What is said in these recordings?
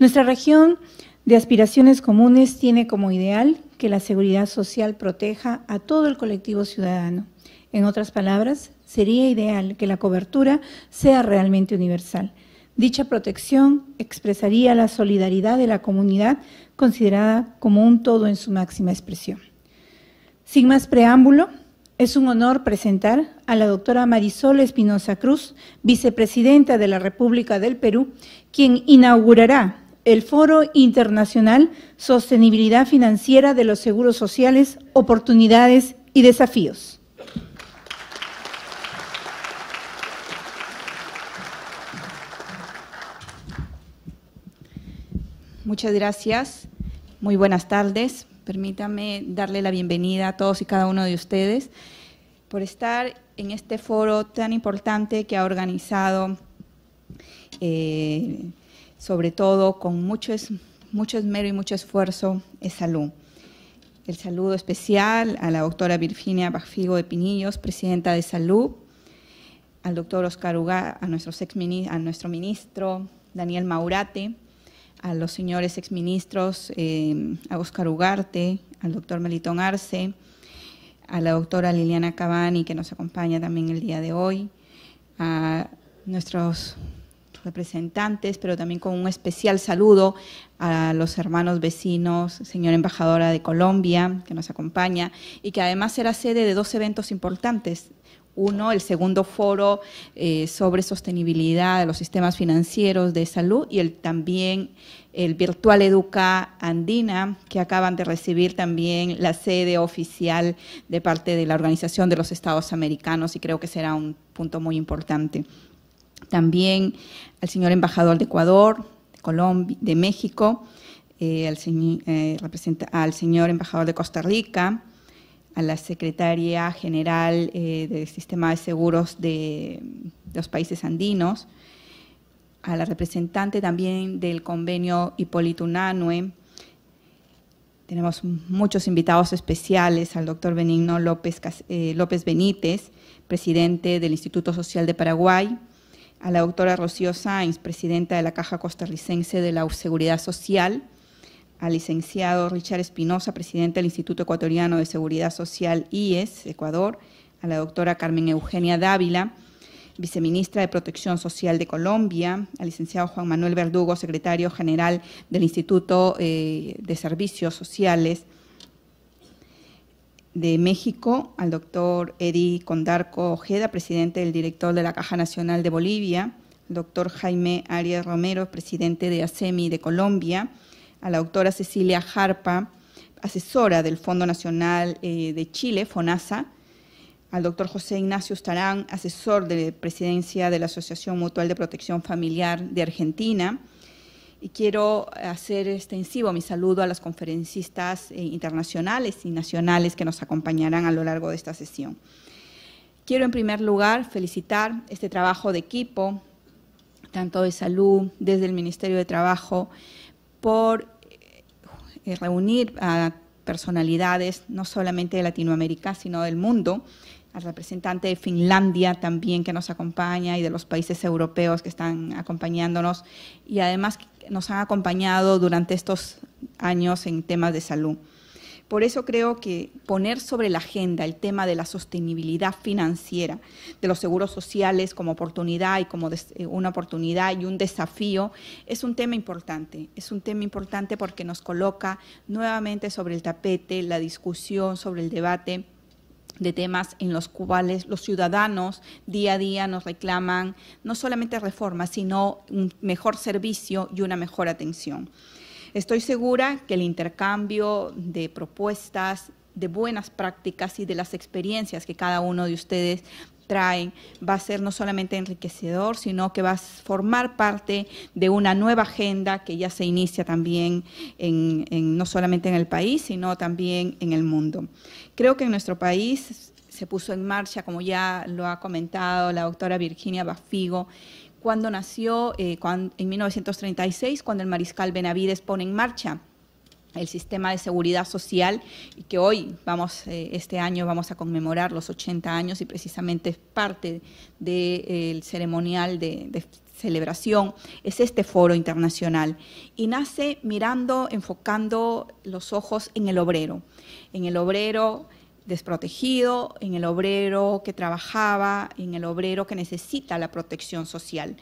Nuestra región de aspiraciones comunes tiene como ideal que la seguridad social proteja a todo el colectivo ciudadano. En otras palabras, sería ideal que la cobertura sea realmente universal. Dicha protección expresaría la solidaridad de la comunidad considerada como un todo en su máxima expresión. Sin más preámbulo, es un honor presentar a la doctora Marisol Espinosa Cruz, vicepresidenta de la República del Perú, quien inaugurará el Foro Internacional Sostenibilidad Financiera de los Seguros Sociales, Oportunidades y Desafíos. Muchas gracias. Muy buenas tardes. Permítame darle la bienvenida a todos y cada uno de ustedes por estar en este foro tan importante que ha organizado eh, sobre todo con mucho, mucho esmero y mucho esfuerzo, es salud. El saludo especial a la doctora Virginia Bajfigo de Pinillos, presidenta de Salud, al doctor Oscar Ugarte, a nuestro, ex a nuestro ministro Daniel Maurate, a los señores exministros, ministros eh, a Oscar Ugarte, al doctor Melitón Arce, a la doctora Liliana Cavani, que nos acompaña también el día de hoy, a nuestros representantes, pero también con un especial saludo a los hermanos vecinos, señora embajadora de Colombia, que nos acompaña, y que además será sede de dos eventos importantes. Uno, el segundo foro eh, sobre sostenibilidad de los sistemas financieros de salud y el también el Virtual Educa Andina, que acaban de recibir también la sede oficial de parte de la Organización de los Estados Americanos y creo que será un punto muy importante también al señor embajador de Ecuador, de Colombia, de México, eh, eh, al, señor, embajador de Costa Rica, a la secretaria general eh, del Sistema de Seguros de, los países andinos, a la representante también del convenio Hipólito Unanue. Tenemos muchos invitados especiales, al doctor Benigno López, López Benítez, presidente del Instituto Social de Paraguay, a la doctora Rocío Sáenz, presidenta de la Caja Costarricense de la Seguridad Social, al licenciado Richard Espinosa, presidente del Instituto Ecuatoriano de Seguridad Social IES, Ecuador, a la doctora Carmen Eugenia Dávila, viceministra de Protección Social de Colombia, al licenciado Juan Manuel Verdugo, secretario general del Instituto eh, de Servicios Sociales, de México, al doctor Edi Condarco Ojeda, presidente del director de la Caja Nacional de Bolivia, al doctor Jaime Arias Romero, presidente de ASEMI de Colombia, a la doctora Cecilia Jarpa, asesora del Fondo Nacional eh, de Chile, FONASA, al doctor José Ignacio Starán, asesor de presidencia de la Asociación Mutual de Protección Familiar de Argentina, y quiero hacer extensivo mi saludo a las conferencistas eh, internacionales y nacionales que nos acompañarán a lo largo de esta sesión. Quiero en primer lugar felicitar este trabajo de equipo, tanto de salud desde el Ministerio de Trabajo, por eh, reunir a personalidades no solamente de Latinoamérica, sino del mundo, al representante de Finlandia también que nos acompaña y de los países europeos que están acompañándonos. Y además nos han acompañado durante estos años en temas de salud. Por eso creo que poner sobre la agenda el tema de la sostenibilidad financiera de los seguros sociales como oportunidad y como eh, una oportunidad y un desafío es un tema importante. Es un tema importante porque nos coloca nuevamente sobre el tapete la discusión, sobre el debate de temas en los cuales los ciudadanos día a día nos reclaman no solamente reformas, sino un mejor servicio y una mejor atención. Estoy segura que el intercambio de propuestas, de buenas prácticas y de las experiencias que cada uno de ustedes traen va a ser no solamente enriquecedor, sino que va a formar parte de una nueva agenda que ya se inicia también en, no solamente en el país, sino también en el mundo. Creo que en nuestro país se puso en marcha, como ya lo ha comentado la doctora Virginia Bafigo, cuando nació eh, en 1936, cuando el mariscal Benavides pone en marcha el sistema de seguridad social y que hoy vamos eh, este año vamos a conmemorar los 80 años y precisamente es parte del ceremonial de, celebración es este foro internacional y nace mirando enfocando los ojos en el obrero en el obrero desprotegido, en el obrero que trabajaba, en el obrero que necesita la protección social.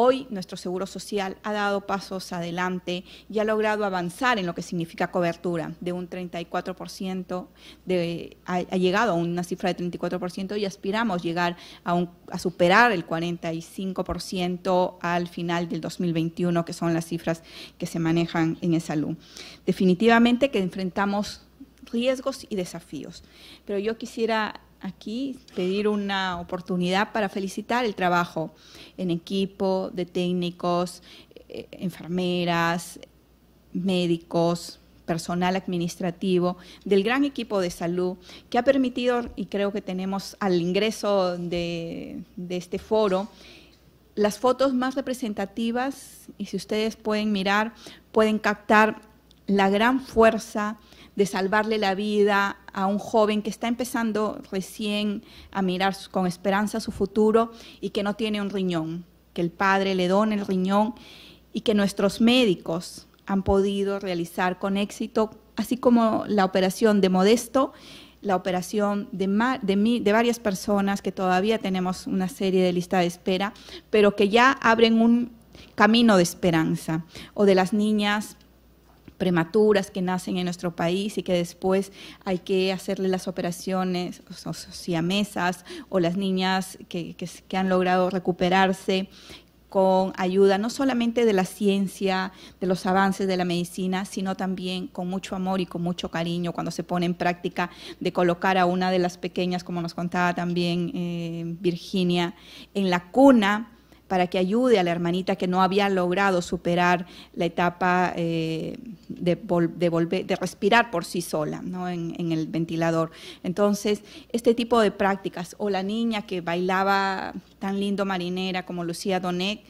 Hoy nuestro Seguro Social ha dado pasos adelante y ha logrado avanzar en lo que significa cobertura de un 34%, de, ha, llegado a una cifra de 34% y aspiramos llegar a, a superar el 45% al final del 2021, que son las cifras que se manejan en el salud. Definitivamente que enfrentamos riesgos y desafíos, pero yo quisiera aquí pedir una oportunidad para felicitar el trabajo en equipo de técnicos, eh, enfermeras, médicos, personal administrativo, del gran equipo de salud que ha permitido, y creo que tenemos al ingreso de, este foro, las fotos más representativas, y si ustedes pueden mirar, pueden captar la gran fuerza de salvarle la vida a un joven que está empezando recién a mirar con esperanza su futuro y que no tiene un riñón, que el padre le done el riñón y que nuestros médicos han podido realizar con éxito, así como la operación de Modesto, la operación de, de, de, varias personas que todavía tenemos una serie de lista de espera, pero que ya abren un camino de esperanza, o de las niñas prematuras que nacen en nuestro país y que después hay que hacerle las operaciones o, o, mesas o las niñas que, han logrado recuperarse con ayuda no solamente de la ciencia, de los avances de la medicina, sino también con mucho amor y con mucho cariño cuando se pone en práctica de colocar a una de las pequeñas, como nos contaba también eh, Virginia, en la cuna para que ayude a la hermanita que no había logrado superar la etapa eh, de, de, respirar por sí sola ¿no? en, en, el ventilador. Entonces, este tipo de prácticas, o la niña que bailaba tan lindo marinera como Lucía Donet,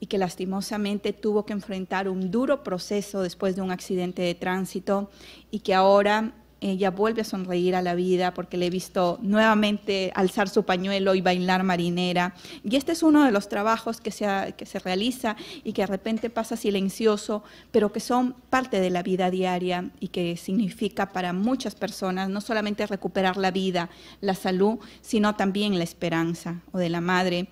y que lastimosamente tuvo que enfrentar un duro proceso después de un accidente de tránsito y que ahora ella vuelve a sonreír a la vida porque le he visto nuevamente alzar su pañuelo y bailar marinera. Y este es uno de los trabajos que se, que se realiza y que de repente pasa silencioso, pero que son parte de la vida diaria y que significa para muchas personas no solamente recuperar la vida, la salud, sino también la esperanza o de la madre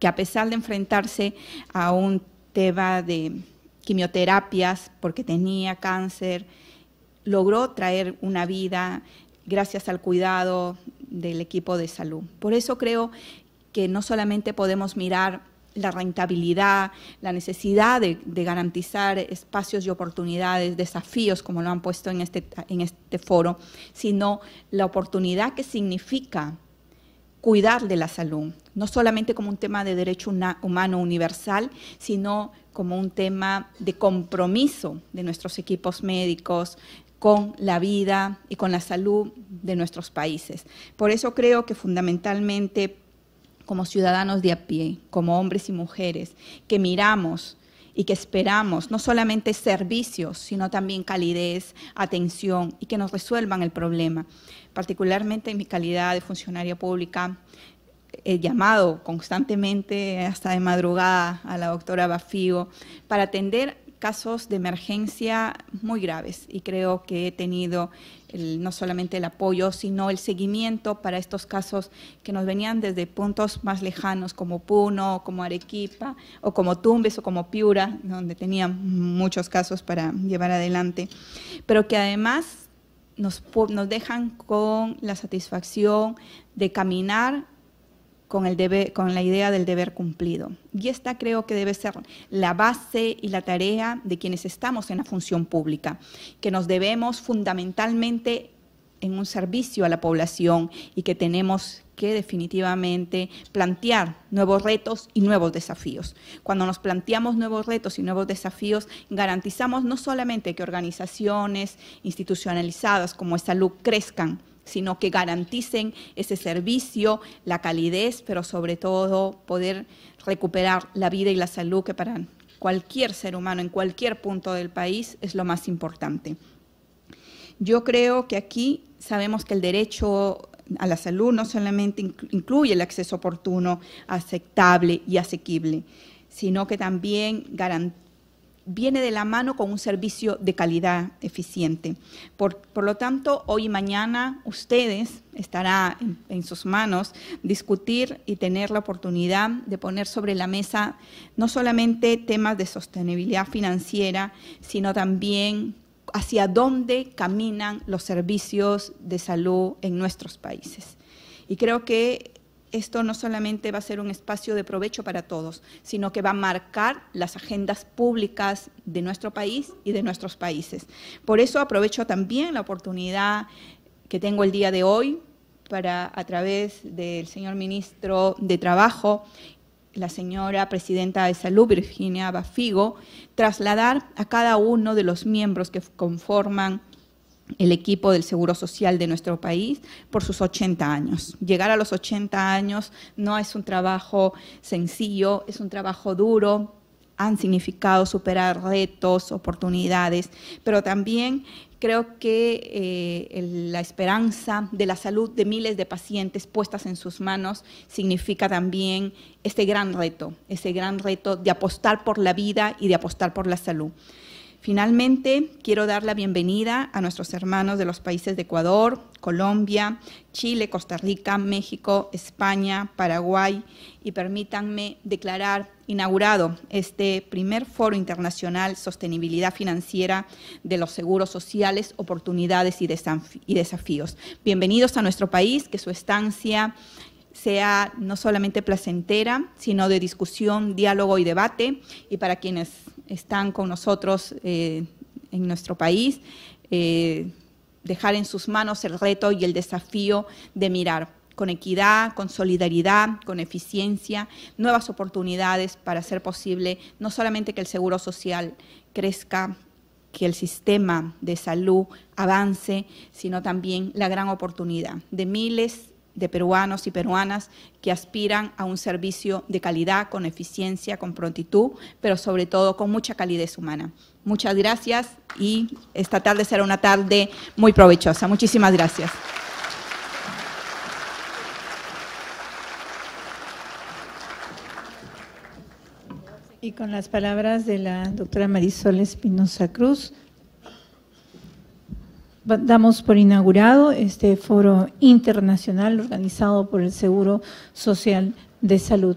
que a pesar de enfrentarse a un tema de quimioterapias porque tenía cáncer, logró traer una vida gracias al cuidado del equipo de salud. Por eso creo que no solamente podemos mirar la rentabilidad, la necesidad de, garantizar espacios y oportunidades, desafíos, como lo han puesto este, en este, foro, sino la oportunidad que significa cuidar de la salud, no solamente como un tema de derecho humano universal, sino como un tema de compromiso de nuestros equipos médicos, con la vida y con la salud de nuestros países. Por eso creo que fundamentalmente como ciudadanos de a pie, como hombres y mujeres, que miramos y que esperamos no solamente servicios, sino también calidez, atención y que nos resuelvan el problema. Particularmente en mi calidad de funcionaria pública, he llamado constantemente, hasta de madrugada, a la doctora Bafío para atender casos de emergencia muy graves y creo que he tenido no solamente el apoyo, sino el seguimiento para estos casos que nos venían desde puntos más lejanos como Puno, como Arequipa, o como Tumbes, o como Piura, donde tenían muchos casos para llevar adelante, pero que además nos, nos dejan con la satisfacción de caminar con, la idea del deber cumplido. Y esta creo que debe ser la base y la tarea de quienes estamos en la función pública, que nos debemos fundamentalmente en un servicio a la población y que tenemos que definitivamente plantear nuevos retos y nuevos desafíos. Cuando nos planteamos nuevos retos y nuevos desafíos, garantizamos no solamente que organizaciones institucionalizadas como Salud crezcan, sino que garanticen ese servicio, la calidez, pero sobre todo poder recuperar la vida y la salud que para cualquier ser humano en cualquier punto del país es lo más importante. Yo creo que aquí sabemos que el derecho a la salud no solamente incluye el acceso oportuno, aceptable y asequible, sino que también garantiza viene de la mano con un servicio de calidad eficiente. Por, lo tanto, hoy y mañana ustedes estará en, en, sus manos discutir y tener la oportunidad de poner sobre la mesa no solamente temas de sostenibilidad financiera, sino también hacia dónde caminan los servicios de salud en nuestros países. Y creo que esto no solamente va a ser un espacio de provecho para todos, sino que va a marcar las agendas públicas de nuestro país y de nuestros países. Por eso aprovecho también la oportunidad que tengo el día de hoy para, a través del señor ministro de Trabajo, la señora presidenta de Salud, Virginia Bafigo, trasladar a cada uno de los miembros que conforman el equipo del Seguro Social de nuestro país por sus 80 años. Llegar a los 80 años no es un trabajo sencillo, es un trabajo duro, han significado superar retos, oportunidades, pero también creo que eh, la esperanza de la salud de miles de pacientes puestas en sus manos significa también este gran reto, ese gran reto de apostar por la vida y de apostar por la salud. Finalmente, quiero dar la bienvenida a nuestros hermanos de los países de Ecuador, Colombia, Chile, Costa Rica, México, España, Paraguay y permítanme declarar inaugurado este primer foro internacional Sostenibilidad Financiera de los Seguros Sociales, Oportunidades y, Desafíos. Bienvenidos a nuestro país, que su estancia sea no solamente placentera, sino de discusión, diálogo y debate. Y para quienes están con nosotros eh, en nuestro país, eh, dejar en sus manos el reto y el desafío de mirar con equidad, con solidaridad, con eficiencia, nuevas oportunidades para hacer posible no solamente que el seguro social crezca que el sistema de salud avance, sino también la gran oportunidad de miles de peruanos y peruanas que aspiran a un servicio de calidad, con eficiencia, con prontitud, pero sobre todo con mucha calidez humana. Muchas gracias y esta tarde será una tarde muy provechosa. Muchísimas gracias. Y con las palabras de la doctora Marisol Espinosa Cruz, damos por inaugurado este foro internacional organizado por el Seguro Social de Salud.